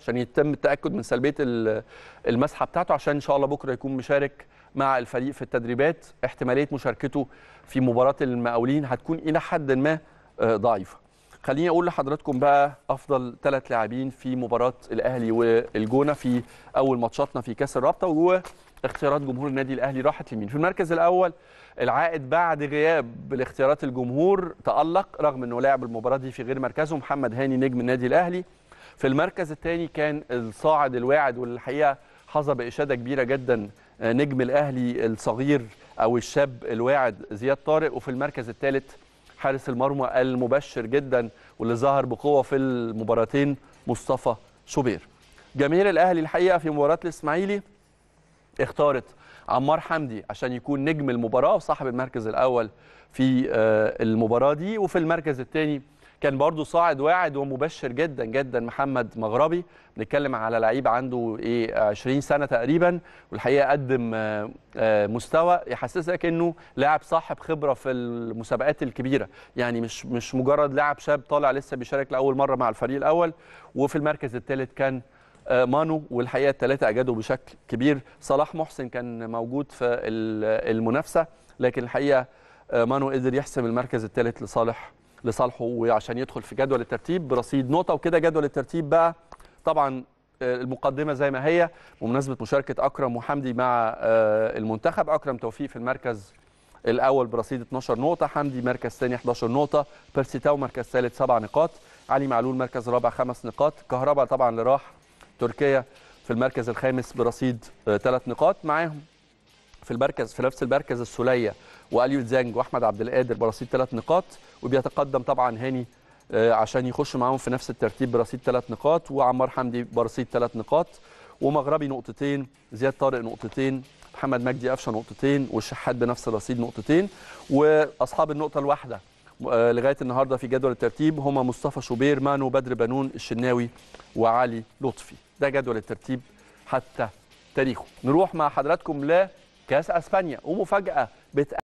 عشان يتم التاكد من سلبيه المسحه بتاعته عشان ان شاء الله بكره يكون مشارك مع الفريق في التدريبات احتماليه مشاركته في مباراه المقاولين هتكون الى حد ما آه، ضعيفه خليني اقول لحضراتكم بقى افضل ثلاث لاعبين في مباراه الاهلي والجونه في اول ماتشاتنا في كاس الرابطه وجوه اختيارات جمهور النادي الاهلي راحت لمين في المركز الاول العائد بعد غياب لاختيارات الجمهور تالق رغم انه لعب المباراه دي في غير مركزه محمد هاني نجم النادي الاهلي في المركز الثاني كان الصاعد الواعد والحقيقه حظى باشاده كبيره جدا آه، نجم الاهلي الصغير او الشاب الواعد زياد طارق وفي المركز الثالث حارس المرمى المبشر جدا واللي ظهر بقوه في المباراتين مصطفى شوبير جماهير الاهلي الحقيقه في مباراه الاسماعيلي اختارت عمار حمدي عشان يكون نجم المباراه وصاحب المركز الاول في آه، المباراه دي وفي المركز الثاني كان برضو صاعد واعد ومبشر جدا جدا محمد مغربي بنتكلم على لعيب عنده ايه 20 سنه تقريبا والحقيقه قدم آه، آه، مستوى يحسسك انه لاعب صاحب خبره في المسابقات الكبيره يعني مش مش مجرد لاعب شاب طالع لسه بيشارك لاول مره مع الفريق الاول وفي المركز الثالث كان آه، مانو والحقيقه الثلاثه اجادوا بشكل كبير صلاح محسن كان موجود في المنافسه لكن الحقيقه مانو قدر يحسم المركز الثالث لصالح لصالحه وعشان يدخل في جدول الترتيب برصيد نقطه وكده جدول الترتيب بقى طبعا آه، المقدمه زي ما هي بمناسبه مشاركه اكرم وحمدي مع آه، المنتخب اكرم توفيق في المركز الاول برصيد 12 نقطه حمدي مركز ثاني 11 نقطه بيرسي تاو مركز ثالث 7 نقاط علي معلول مركز رابع 5 نقاط كهربا طبعا اللي راح تركيا في المركز الخامس برصيد 3 آه، نقاط معاهم في المركز في نفس المركز السوليه واليو زانج واحمد عبد القادر برصيد ثلاث نقاط وبيتقدم طبعا هاني آه، عشان يخش معاهم في نفس الترتيب برصيد ثلاث نقاط وعمار حمدي برصيد ثلاث نقاط ومغربي نقطتين زياد طارق نقطتين محمد مجدي قفشه نقطتين والشحات بنفس الرصيد نقطتين واصحاب النقطه الواحده آه، لغايه النهارده في جدول الترتيب هم مصطفى شوبير مانو بدر بنون الشناوي وعلي لطفي ده جدول الترتيب حتى تاريخه نروح مع حضراتكم لا كاس اسبانيا ومفاجاه بتقابل